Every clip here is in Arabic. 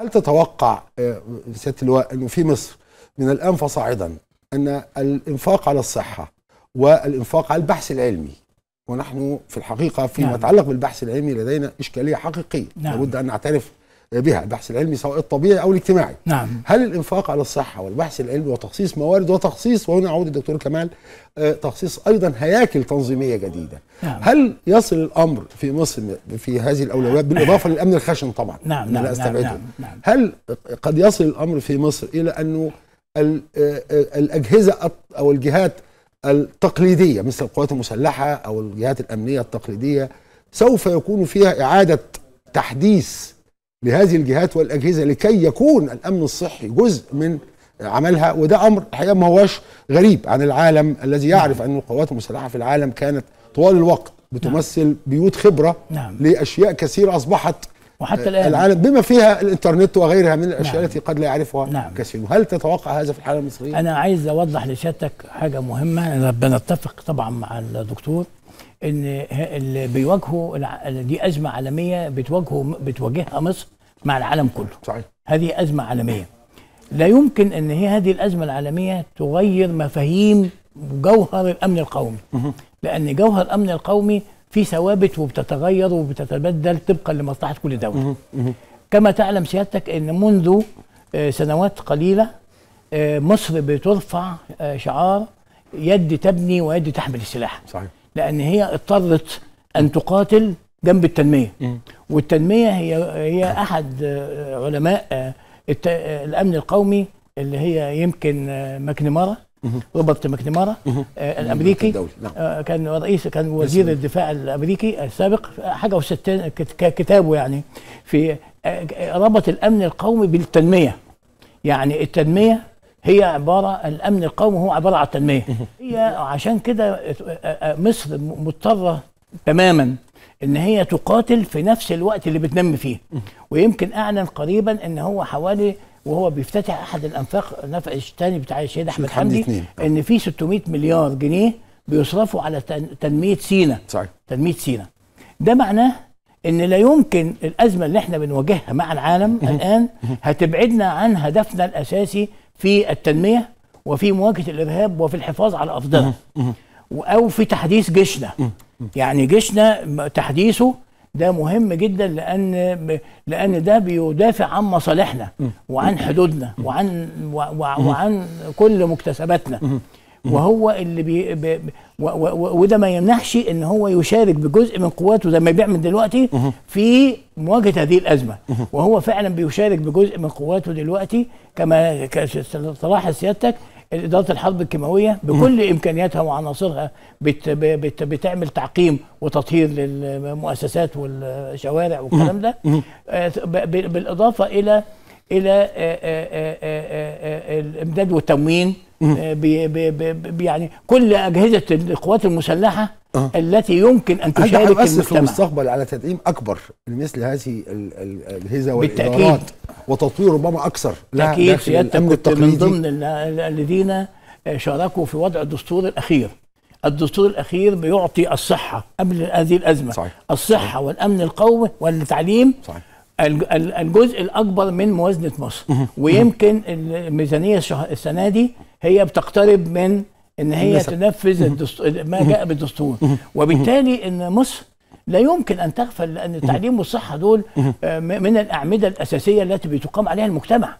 هل تتوقع آه، سياده اللواء انه في مصر من الان فصاعدا ان الانفاق على الصحه والانفاق على البحث العلمي ونحن في الحقيقه فيما نعم. يتعلق بالبحث العلمي لدينا اشكاليه حقيقيه نعم. لابد ان نعترف بها البحث العلمي سواء الطبيعي او الاجتماعي نعم. هل الانفاق على الصحه والبحث العلمي وتخصيص موارد وتخصيص وهنا اعود الدكتور كمال آه، تخصيص ايضا هياكل تنظيميه جديده نعم. هل يصل الامر في مصر في هذه الاولويات بالاضافه للامن الخشن طبعا نعم نعم, لا نعم, نعم, نعم هل قد يصل الامر في مصر الى انه آه، آه، الاجهزه او الجهات التقليديه مثل القوات المسلحه او الجهات الامنيه التقليديه سوف يكون فيها اعاده تحديث لهذه الجهات والاجهزه لكي يكون الامن الصحي جزء من عملها وده امر الحقيقه ما هوش غريب عن العالم الذي يعرف نعم. ان القوات المسلحه في العالم كانت طوال الوقت بتمثل نعم. بيوت خبره نعم. لاشياء كثيره اصبحت وحتى آه، الان العالم بما فيها الانترنت وغيرها من الاشياء نعم. التي قد لا يعرفها نعم. كثير هل تتوقع هذا في الحاله المصريه انا عايز اوضح لسيادتك حاجه مهمه ربنا اتفق طبعا مع الدكتور ان اللي بيواجهوا دي ازمه عالميه بتواجهه بتواجهها مصر مع العالم كله صحيح هذه ازمه عالميه لا يمكن ان هي هذه الازمه العالميه تغير مفاهيم جوهر الامن القومي لان جوهر الامن القومي في ثوابت وبتتغير وبتتبدل طبقا لمصلحه كل دوله كما تعلم سيادتك ان منذ آه، سنوات قليله آه، مصر بترفع آه، شعار يد تبني ويد تحمل السلاح صحيح لان هي اضطرت ان تقاتل جنب التنميه والتنميه هي هي احد علماء آه، آه، الامن القومي اللي هي يمكن آه، ماكنمارا روبرت ماكنمارا الامريكي نعم. كان رئيس كان وزير الدفاع الامريكي السابق حاجه وستين كتابه يعني في ربط الامن القومي بالتنميه يعني التنميه هي عبارة الأمن القومي هو عبارة عن التنمية هي عشان كده آه، آه، مصر مضطرة تماما ان هي تقاتل في نفس الوقت اللي بتنمي فيه ويمكن اعلن قريبا ان هو حوالي وهو بيفتتح احد الانفاق نفق الثاني بتاع الشهيد احمد حمدي ان في 600 مليار جنيه بيصرفوا على تنميه سينا صحيح تنميه سينا ده معناه ان لا يمكن الازمه اللي احنا بنواجهها مع العالم الان هتبعدنا عن هدفنا الاساسي في التنميه وفي مواجهه الارهاب وفي الحفاظ على افضلنا او في تحديث جيشنا يعني جيشنا تحديثه ده مهم جدا لان لان ده بيدافع عن مصالحنا وعن حدودنا وعن وعن كل مكتسباتنا وهو اللي بي بي و... و... وده ما يمنحش ان هو يشارك بجزء من قواته زي ما بيعمل دلوقتي في مواجهه هذه الازمه وهو فعلا بيشارك بجزء من قواته دلوقتي كما تلاحظ سيادتك إدارة الحرب الكيماوية بكل إمكانياتها وعناصرها بت بت بتعمل تعقيم وتطهير للمؤسسات والشوارع والكلام ده آه، بالإضافة إلى الى آه، آه، آه، الامداد والتموين يعني كل اجهزه القوات المسلحه أه. التي يمكن ان تشارك في المستقبل على تدعيم اكبر لمثل هذه الهزه والادارات وتطوير ربما اكثر بالتاكيد سيادتك من ضمن الذين شاركوا في وضع الدستور الاخير الدستور الاخير بيعطي الصحه قبل هذه الازمه صحيح. الصحه صحيح. والامن القومي والتعليم صحيح. الجزء الاكبر من موازنه مصر ويمكن الميزانيه السنه دي هي بتقترب من ان هي تنفذ ما جاء بالدستور وبالتالي ان مصر لا يمكن ان تغفل لان التعليم والصحه دول آه، من الاعمده الاساسيه التي بتقام عليها المجتمع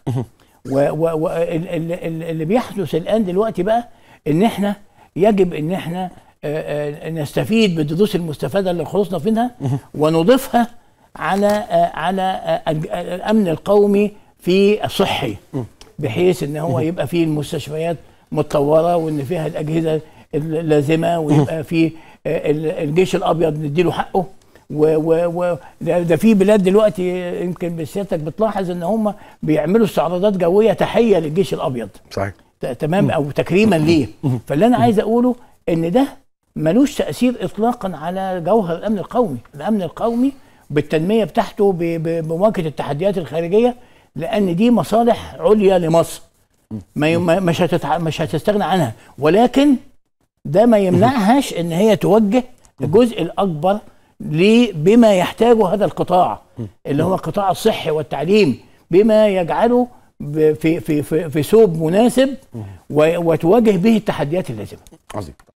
واللي بيحدث الان دلوقتي بقى ان احنا يجب ان احنا آه، آه، نستفيد بالدروس المستفاده اللي خلصنا منها ونضيفها على آه، على آه، آه، الامن القومي في الصحي بحيث ان هو يبقى فيه المستشفيات متطوره وان فيها الاجهزه اللازمه ويبقى فيه الجيش الابيض نديله حقه و و و ده في بلاد دلوقتي يمكن بسيادتك بتلاحظ ان هم بيعملوا استعراضات جويه تحيه للجيش الابيض صحيح تمام او تكريما ليه فاللي انا عايز اقوله ان ده ملوش تاثير اطلاقا على جوهر الامن القومي الامن القومي بالتنميه بتاعته بمواجهه التحديات الخارجيه لان دي مصالح عليا لمصر ما مش هتتع... مش هتستغنى عنها ولكن ده ما يمنعهاش ان هي توجه الجزء الاكبر بما يحتاجه هذا القطاع اللي هو القطاع الصحي والتعليم بما يجعله في في في, في ثوب مناسب وتواجه به التحديات اللازمه. عظيم.